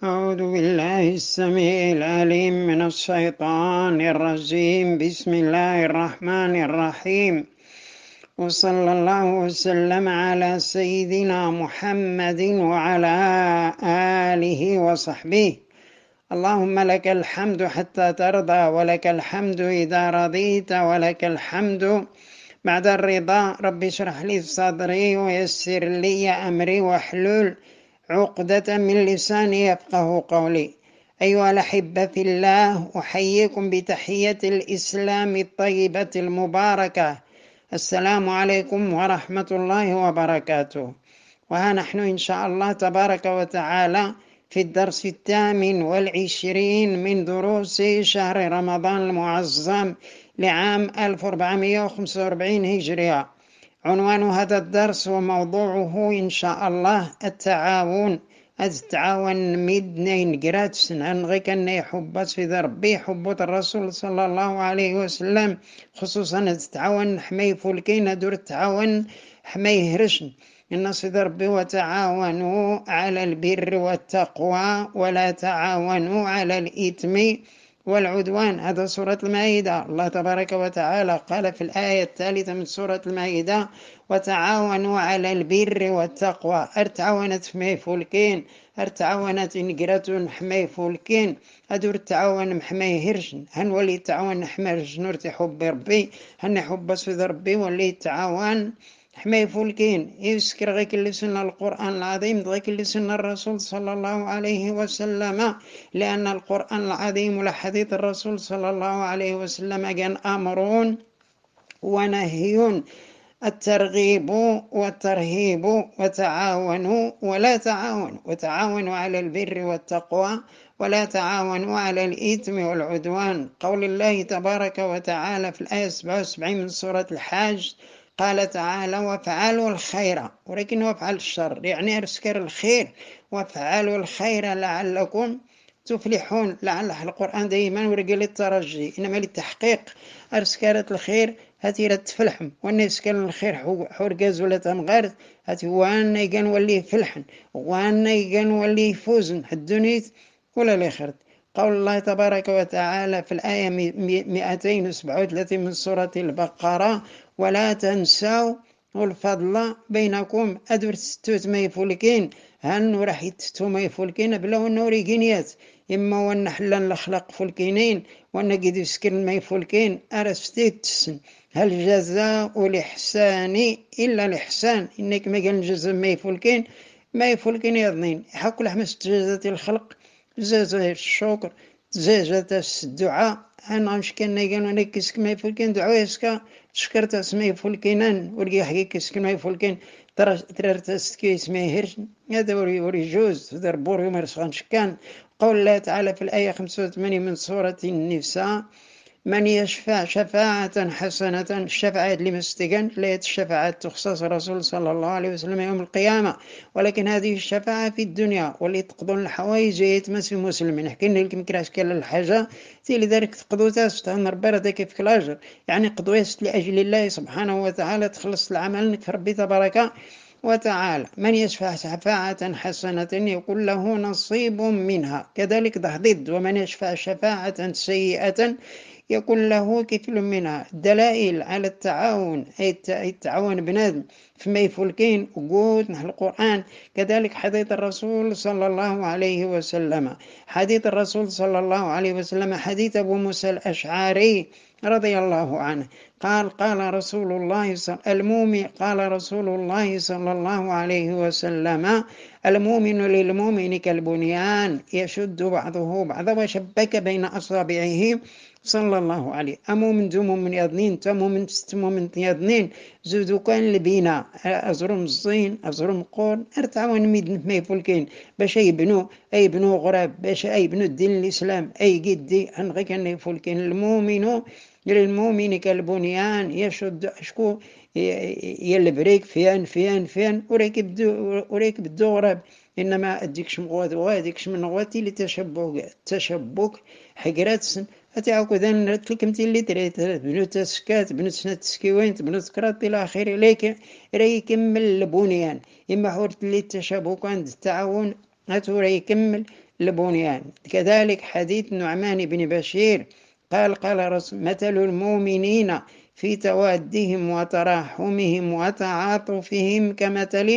أعوذ بالله السميع العليم من الشيطان الرجيم بسم الله الرحمن الرحيم وصلى الله وسلم على سيدنا محمد وعلى آله وصحبه اللهم لك الحمد حتى ترضى ولك الحمد إذا رضيت ولك الحمد بعد الرضا رب اشرح لي صدري ويسر لي أمري واحلل عقدة من لساني يفقه قولي أيها الأحبة في الله أحييكم بتحية الإسلام الطيبة المباركة السلام عليكم ورحمة الله وبركاته وها نحن إن شاء الله تبارك وتعالى في الدرس الثامن والعشرين من دروس شهر رمضان المعظم لعام 1445 هجرية عنوان هذا الدرس وموضوعه إن شاء الله التعاون التعاون ميدنين جراتس غير أن يحبس في ربي حبات الرسول صلى الله عليه وسلم خصوصا التعاون حمي فلكين دور التعاون حمي هرشن إن صدر ربي وتعاونوا على البر والتقوى ولا تعاونوا على الإثم والعدوان هذا سورة المائدة الله تبارك وتعالى قال في الآية الثالثة من سورة المائدة وتعاونوا على البر والتقوى ارتعاونت في فولكين ارتعاونت انقرات حمي فولكين ادور التعاون محمي هرشن هنولي التعاون حمي هرشن ارتحب حب ربي هنحب صفد ربي ولي التعاون حماي فولكين يذكر غيك اللي سنة القرآن العظيم غيك اللي سنة الرسول صلى الله عليه وسلم لأن القرآن العظيم ولحديث الرسول صلى الله عليه وسلم كان أمر ونهي الترغيب والترهيب وتعاونوا ولا تعاونوا وتعاونوا على البر والتقوى ولا تعاونوا على الإثم والعدوان قول الله تبارك وتعالى في الآية 77 من سورة الحاج قال تعالى وافعلوا الخير ولكن وافعل الشر يعني ارسكر الخير وافعلوا الخير لعلكم تفلحون لعل القرآن دائما ورقي للترجي إنما للتحقيق أرسكارة الخير هاتي لا تفلحم والناس كان الخير حرقاز ولا تنغارت هاتي وانا كان ولي فلحن وانا كان ولي فوزن الدنيا ولا الآخرة قول الله تبارك وتعالى في الآية 237 من سورة البقرة ولا تنساو الفضل بينكم أدور ستوت ما يفولكين هن وراح يتتو ما يفولكين بلا ونوري كينيات إما وأن حلا الأخلاق فولكينين وأن قد يسكن ما يفولكين أرستيت هل جزاء الإحسان إلا الإحسان إنك ما كان جزاء ما يفولكين ما يفولكين يظنين حق لحمس جزاء الخلق جزاء الشكر جزاء الدعاء انا مش كان نيجان وانا كيسك ما يفلكين دعو يسكا شكرت اسمي فلكينان ولي حكي كيسك ما يفلكين ترارت استكي اسمي هيرش هذا ولي ولي جوز در بوري مرسخان شكان قول الله تعالى في الآية خمسة 85 من سورة النساء من يشفع شفاعة حسنة اللي مستقن ليت الشفاعة تخصص الرسول صلى الله عليه وسلم يوم القيامة ولكن هذه الشفاعة في الدنيا واللي تقضون الحوايج يتمس مسلم نحكي لكم كراش كل الحاجة تي لذلك تقضو تاستهن ربي كيف كلاجر يعني قضويست لأجل الله سبحانه وتعالى تخلص العمل انك ربي تبارك وتعالى من يشفع شفاعة حسنة يقول له نصيب منها كذلك ضحضد ومن يشفع شفاعة سيئة يكون له كفل منها دلائل على التعاون أي التعاون بنادم في ما يفلكين وجود نحو القرآن كذلك حديث الرسول صلى الله عليه وسلم حديث الرسول صلى الله عليه وسلم حديث أبو موسى الأشعري رضي الله عنه قال قال رسول الله صلى المؤمن قال رسول الله صلى الله عليه وسلم المؤمن للمؤمن كالبنيان يشد بعضه بعضا وشبك بين أصابعه صلى الله عليه أمومن دومومن يضنين تستمو من يضنين زودو كان لبينا أزرم الزين أزرم قول ارتعون ميدن ما فلكين باش أي بنو أي بنو غراب باش أي بنو الدين الإسلام أي قدي أنغي كان يفلكين المؤمن للمؤمن كالبنيان يشد أشكو يلبريك فيان فيان فيان وريك بدو وريك بدو غراب إنما أديكش مغواد وهذيكش من غواتي لتشبك تشبك حقرات أتعوك ذن تلكمتي اللي تريت بنوت سكات بنوت سنة تسكيوين بنوت سكرات إلى آخره لكن راي يكمل البنيان إما حورت اللي تشابك عند التعاون هاتو راي يكمل البنيان كذلك حديث نعمان بن بشير قال قال رسول مثل المؤمنين في توادهم وتراحمهم وتعاطفهم كمثل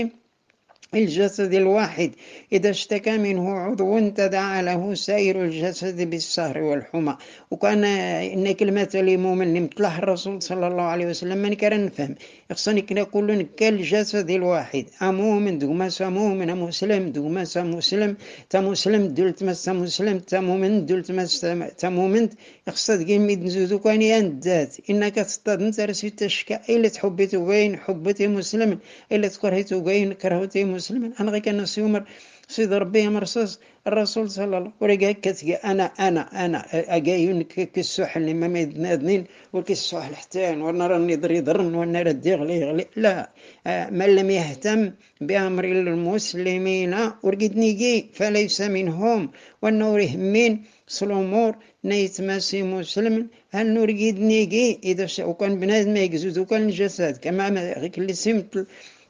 الجسد الواحد إذا اشتكى منه عضو تدعى له سائر الجسد بالسهر والحمى وكان إن كلمة الإمام اللي متلح الرسول صلى الله عليه وسلم من كان نفهم خصني كنا كل كالجسد الواحد أمو من دوما سمو من مسلم دوما مسلم تا مسلم دلت مس مسلم تا مؤمن دلت مس تا مؤمن خصت كيم نزودو كان يندات إنك تصطاد انت تشكى إلا تحبيتو وين حبتي مسلم إلا تكرهتو وين كرهتي مسلم وسلم انا غير كنسيوم سيد ربي مرصص الرسول صلى الله عليه وسلم وريك هكا انا انا انا اجايون السوح اللي ما وكي السوح الحتان وانا راني ضري ضرن وانا ردي غلي غلي لا آه، من لم يهتم بامر المسلمين ورقد جي فليس منهم والنور يهمين سلومور نيت ماسي مسلم هالنور رقد نيجي اذا وكان بنادم ما يجزوز وكان الجسد كما غير اللي سمت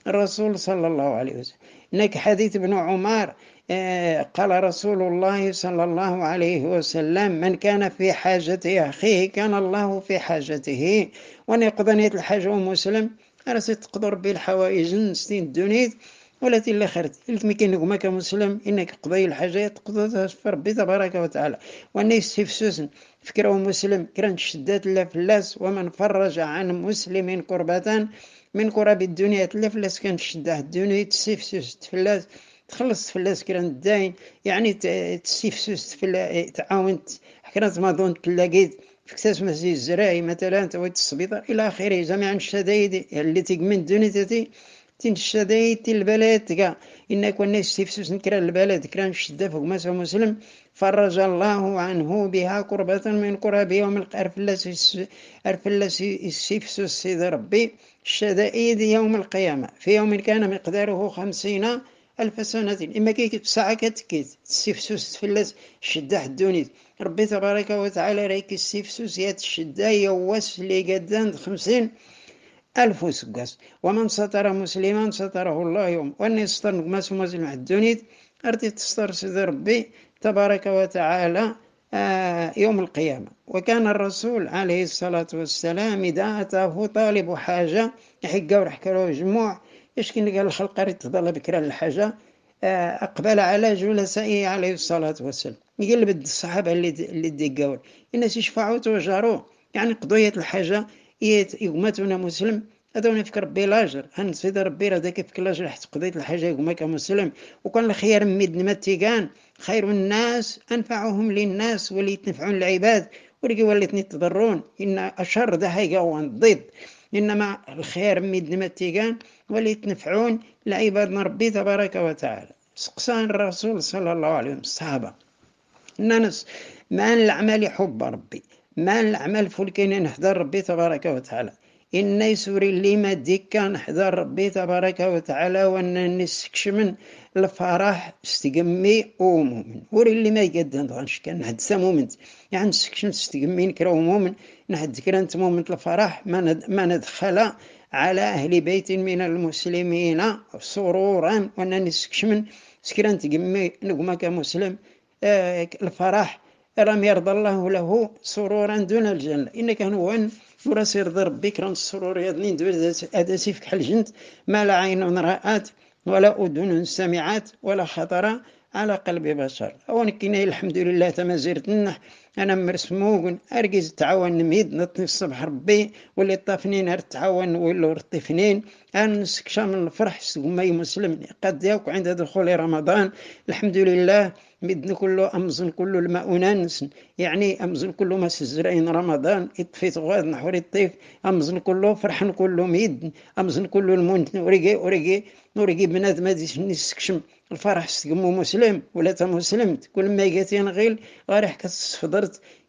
الرسول صلى الله عليه وسلم هناك حديث ابن عمر آه، قال رسول الله صلى الله عليه وسلم من كان في حاجة أخيه كان الله في حاجته وأن يقضنية الحاجة مسلم أرسي تقدر بالحوائج نستين الدنيت والتي اللي خرت مكين كاين كمسلم انك قضي الحاجه تقضيها في ربي تبارك وتعالى وان سوسن فكره مسلم كران شدات الله فلاس ومن فرج عن مسلم كربة من كرة الدنيا تلفلس كان شدة الدنيا تسيفسوس تفلاس تخلص فلاس كران الدين يعني تسيفسوس تفلا تعاون ما دون تلاقيت في كتاس مسجد الزراعي مثلا تويت السبيطار الى اخره جميع الشدايد اللي تقمن دونيتي تين الشدايد تي البلد كاع إن كنا استفسوس نكرا البلد كرا نشدة فوق مسا مسلم فرج الله عنه بها قربة من قربه ومن القرفلس سيفسوس سيد ربي الشدائد يوم القيامة في يوم كان مقداره خمسين ألف سنة إما كي ساعة كتكيت السفسوس تفلس شدة حدونيت ربي تبارك وتعالى رايك السفسوس يات الشدة يواس لي قدان خمسين ألف سكاس ومن ستر مسلما ستره الله يوم واني ستر نقماس مسلم حدونيت أرتي تستر سيد ربي تبارك وتعالى آه، يوم القيامة وكان الرسول عليه الصلاة والسلام إذا أتاه طالب حاجة يحقوا له جموع إيش كي قال الخلق راه تطلب كرا الحاجة آه، أقبل على جلسائه عليه الصلاة والسلام يقلب الصحابة اللي اللي ديقاول الناس يشفعوا توجاروا يعني قضية الحاجة يقمتنا مسلم هذا نفكر ربي لاجر عند نسيت ربي راه داك في لاجر حتى قضيت الحاجه هما مسلم وكان الخيار من ما تيكان خير الناس انفعهم للناس واللي تنفعون العباد ولقي وليتني تضرون ان اشر ده هيقا الضد انما الخير من ما تيكان واللي تنفعون لعبادنا ربي تبارك وتعالى سقسان الرسول صلى الله عليه وسلم الصحابه الناس ما الاعمال حب ربي ما الاعمال فلكين نحضر ربي تبارك وتعالى إن يسوري اللي ما ديك نحضر ربي تبارك وتعالى وأن من الفرح استقمي ومؤمن وري اللي ما يقدن نضغنش كان نحد مؤمن يعني نستكشم استقمي نكرا ومؤمن نحد كرا مؤمن الفرح ما, ند... ما ندخل على أهل بيت من المسلمين سرورا وأن نستكشمن سكرا نتقمي نقما كمسلم آه، الفرح ألم يرضى الله له سرورا دون الجنة إنك هنوان وراس يرضى ربي كرم السرور يدلين دون أداسيف كحل جنت ما لا عين رأت ولا أذن سمعت ولا خطر على قلبي بشر أون كنا الحمد لله تما زرت أنا مرسموق أرقز تعاون نميد نطني الصبح ربي واللي طافني نهار تعاون واللي رطفنين أنا نسكشا من الفرح سوما مسلمني قد ياك عند دخول رمضان الحمد لله مدن كله أمزن كله الماء ونانس يعني أمزن كله ما سزرين رمضان إطفيت غاد نحوري الطيف أمزن كله فرحن كله ميد أمزن كله المونت نوريقي أوريقي نوريقي بنات ما نسكشم الفرح سقمو مسلم ولا تا مسلم كل ما جات ينغيل غير حكات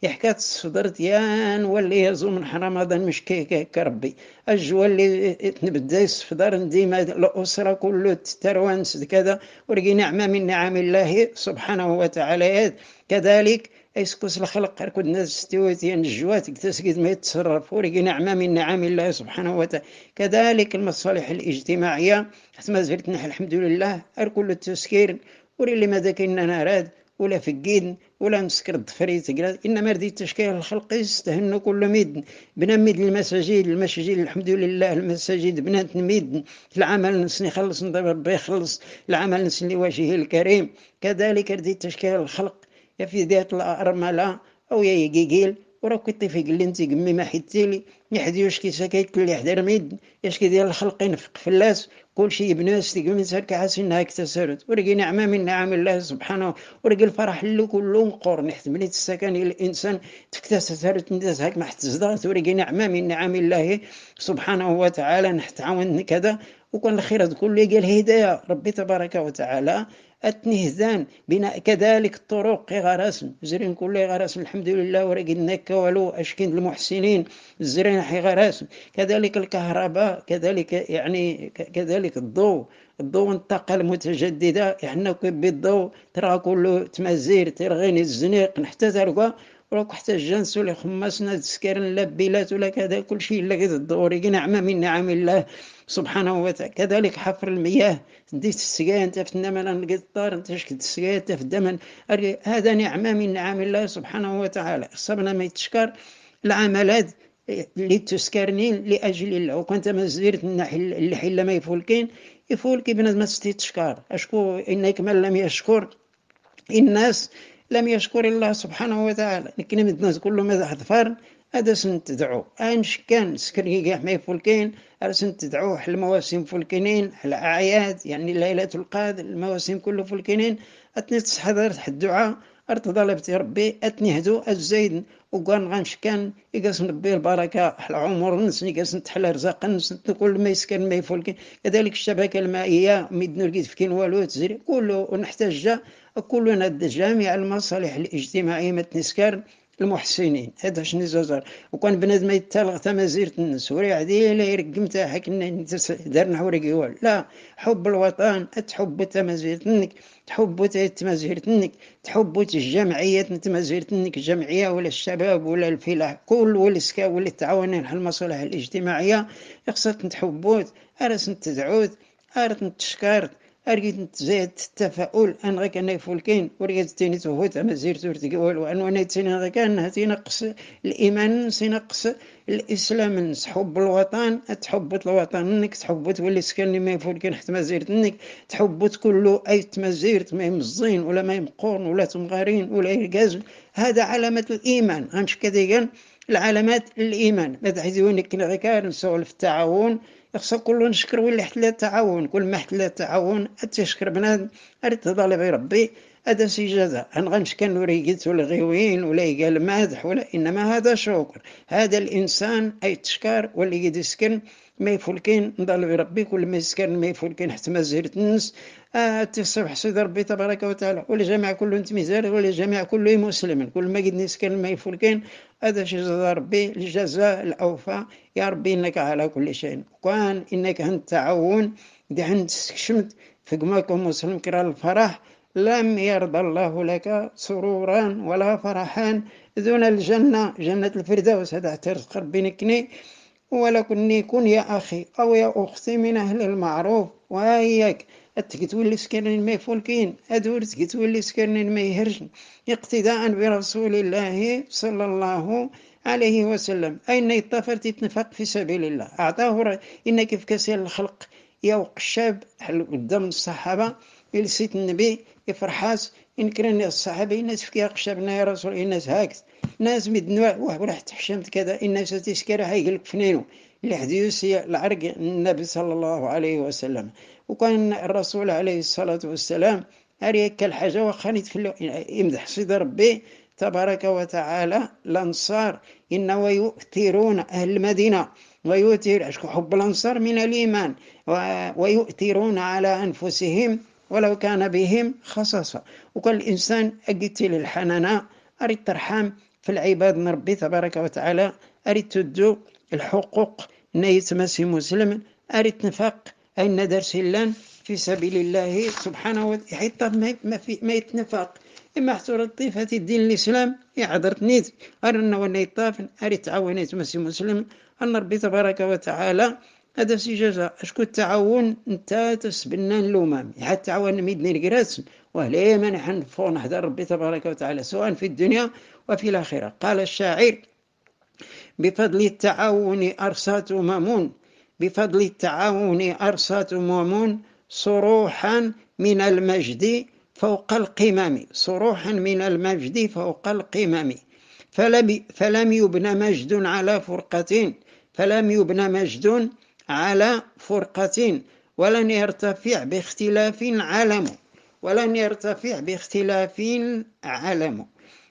يا يحكات صفدرت يا نولي يزو من رمضان مش كيك ربي اجوا اللي تنبدا يصفدر ديما الاسره كله تتروانس كذا ورقينا نعمه من نعم الله سبحانه وتعالى كذلك ايسكوس الخلق ركود ناس استويتي نجوات تسقيد ما يتصرف ورقي نعمة من نعم الله سبحانه وتعالى كذلك المصالح الاجتماعية حتى ما زلت نحن الحمد لله اركل التسكير وري اللي ماذا كنا نراد ولا في ولا نسكر الضفريت انما ردي تشكيل الخلق يستهنوا كل ميدن بنا ميدن المساجد المساجد الحمد لله المساجد بنات ميدن العمل نسني خلص ربي يخلص العمل نسني وجهه الكريم كذلك ردي تشكيل الخلق يا في ديات الأرملة أو يا يجيجيل وراه كيطيفي قال لي انت قمي ما حيدتيلي يحديوش كي ساكيت كل حدا رميد اش ديال الخلق ينفق فلاس كلشي بناس تيقمي سارك حاس انها اكتسرت ورقي نعمه من نعم الله سبحانه ورقي الفرح اللي كله مقور نحت ملي تساكن الانسان تكتسرت نداس هاك ما حتزدغت ورقي نعمه من نعم الله سبحانه وتعالى نحت عاون كذا وكان الخير هذا كله قال هدايه ربي تبارك وتعالى التنهزان بناء كذلك الطرق غرسن زرين كل غرسن الحمد لله ورقدنا كوالو أشكين المحسنين زرين حي غرسن كذلك الكهرباء كذلك يعني كذلك الضوء الضوء الطاقة المتجددة احنا بالضوء ترى كله تمازير ترغيني الزنيق نحتاج وراك حتى الجنس ولا خماسنا السكر لا بيلات ولا كذا كل شيء الا كذا الدوري نعمة من نعم الله سبحانه وتعالى كذلك حفر المياه ديت السقاية انت في النمل لقيت الدار انت شكد السقاية انت في الدمن هذا نعمة من نعم الله سبحانه وتعالى صبنا ما يتشكر العملات اللي تسكرنين لاجل الله وكنت ما زرت اللي ما يفولكين يفولك بنادم ما تستي تشكر اشكو انك من لم يشكر الناس لم يشكر الله سبحانه وتعالى لكن الناس كله ماذا ذا هذا سنتدعو أنش كان سكري كاع ما فولكين أرسن تدعو حل مواسم فولكينين حل أعياد يعني ليلة القادر المواسم كله فولكينين أتني تحضر الدعاء أرت طلبت ربي أتني هدو الزيد وكان غنشكان يقاس نبي البركة حل عمر نس يقاس نتحلى رزاق نس كل ما يسكن ما يفولكين كذلك الشبكة المائية ميدنو لقيت في كين والو تزري كله ونحتاج كلنا الجامع المصالح الاجتماعية ما تنسكر المحسنين هذا شنو زوزر وكان بنادم يتلغ تمازير تنس وري عدي لا يرق متاع دارنا يوال لا حب الوطن تحب تمازير تنك تحب تمازير تنك تحب الجمعية تمازير تنك الجمعية ولا الشباب ولا الفلاح كل والسكا ولا التعاون على المصالح الاجتماعية خصك تحبوت أرسن تدعوت راس تشكرت أريد نتزايد التفاؤل أن غاك أنا يفولكين وريد تيني تفوت أما زير زور تقول وأن وانا تيني غاك أنها تينقص الإيمان تينقص الإسلام تحب حب الوطن تحب الوطن انك تحب تولي سكن ما يفولكين حتى ما زيرت انك تحب كله أي ما زيرت ما يمزين ولا ما يمقون ولا تمغارين ولا يرقز هذا علامة الإيمان غنش كذا العلامات الإيمان ماذا حيزيوني كنا غيكار نسول في التعاون خصنا كلو نشكر وين حتلا التعاون كل ما حتلا التعاون تيشكر بنادم اريد تضل بي ربي هذا جزاء أنا غنشكن ريقت ولا غيوين ولا يقال مادح ولا إنما هذا شكر هذا الإنسان أي تشكر واللي يسكن ما يفولكين نضل ربي كل ما يسكن ما يفولكين حتى ما زهرت الناس تصبح سيد ربي تبارك وتعالى والجامع كله انت مزال والجامع كله مسلم كل ما قد نسكن ما يفولكين هذا شي جزا ربي الجزاء الاوفى يا ربي انك على كل شيء وكان انك عند التعاون دي عند استكشمت فقماكم مسلم كرا الفرح لم يرضى الله لك سرورا ولا فرحا دون الجنة جنة الفردوس هذا اعترف قرب بينكني ولكن يكون يا أخي أو يا أختي من أهل المعروف وإياك أتك تولي سكرن ما فولكين أدور تك تولي سكرن ما يهرجن اقتداء برسول الله صلى الله عليه وسلم أين يطفر تتنفق في سبيل الله أعطاه إن كيف كسير الخلق يوق الشاب قدام الصحابة يلسيت النبي يفرحاس إن كان الصحابة الناس في يقشبنا يا رسول الناس هكذا ناس مدنوع واه راه تحشمت كذا إن ستسكر هيقلك فنينو لحديوسي العرق النبي صلى الله عليه وسلم وكان الرسول عليه الصلاة والسلام أريك الحاجة وخانت في يمدح سيد ربي تبارك وتعالى الأنصار إن ويؤثرون أهل المدينة ويؤثر حب الأنصار من الإيمان ويؤثرون على أنفسهم ولو كان بهم خصاصة وكل إنسان أجت للحنانة أريد ترحم في العباد من ربي تبارك وتعالى أريد تدو الحقوق نايت ماسي مسلم أريد نفاق أين درس لان في سبيل الله سبحانه وتعالى حتى ما, في ما يتنفق إما حتى الطيفة الدين الإسلام يا يعذرت نيت أرنا ونيطافن أريد تعاونيت ماسي مسلم أن ربي تبارك وتعالى هذا سي جاجا اشكو التعاون انت تسبنا اللومام حتى تعاون ميدني الكراسن ما نحن فون حدا ربي تبارك وتعالى سواء في الدنيا وفي الآخرة قال الشاعر بفضل التعاون أرسات مامون بفضل التعاون أرسات مامون صروحا من المجد فوق القمم صروحا من المجد فوق القمم فلم, فلم يبن مجد على فرقة فلم يبن مجد على فرقة ولن يرتفع باختلاف علم ولن يرتفع باختلاف علم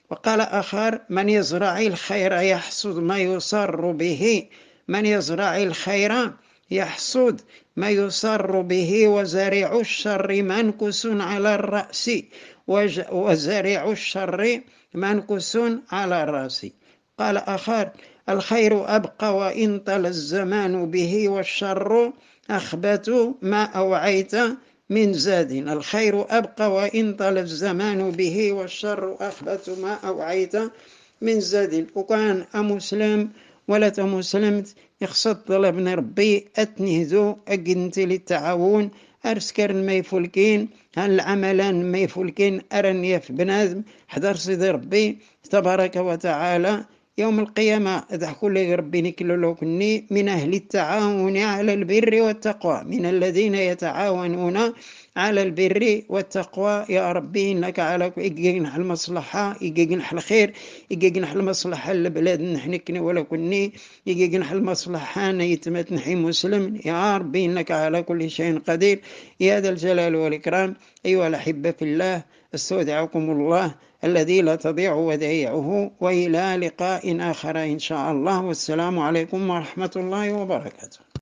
وقال آخر من يزرع الخير يحصد ما يسر به من يزرع الخير يحصد ما يسر به وزارع الشر منكس على الرأس وزارع الشر منكس على الرأس قال آخر الخير أبقى وإن طل الزمان به والشر أخبت ما أوعيت من زاد الخير أبقى وإن طل الزمان به والشر أخبت ما أوعيت من زاد وكان أمسلم ولا تمسلمت يخصد طلب ربي أتنهدو أقنتي للتعاون أرسكر ما يفلكين عملان ما يفلكين أرن يف بنادم حضر سيدي ربي تبارك وتعالى يوم القيامة اضحكوا لي ربي كني من أهل التعاون على البر والتقوى من الذين يتعاونون على البر والتقوى يا ربي إنك على إجينح المصلحة إجينح الخير إجينح المصلحة لبلاد نحن كني ولا كني إجينح المصلحة نيتمت نحي مسلم يا ربي إنك على كل شيء قدير يا ذا الجلال والإكرام أيها الأحبة في الله استودعكم الله الذي لا تضيع ودائعه وإلى لقاء آخر إن شاء الله والسلام عليكم ورحمة الله وبركاته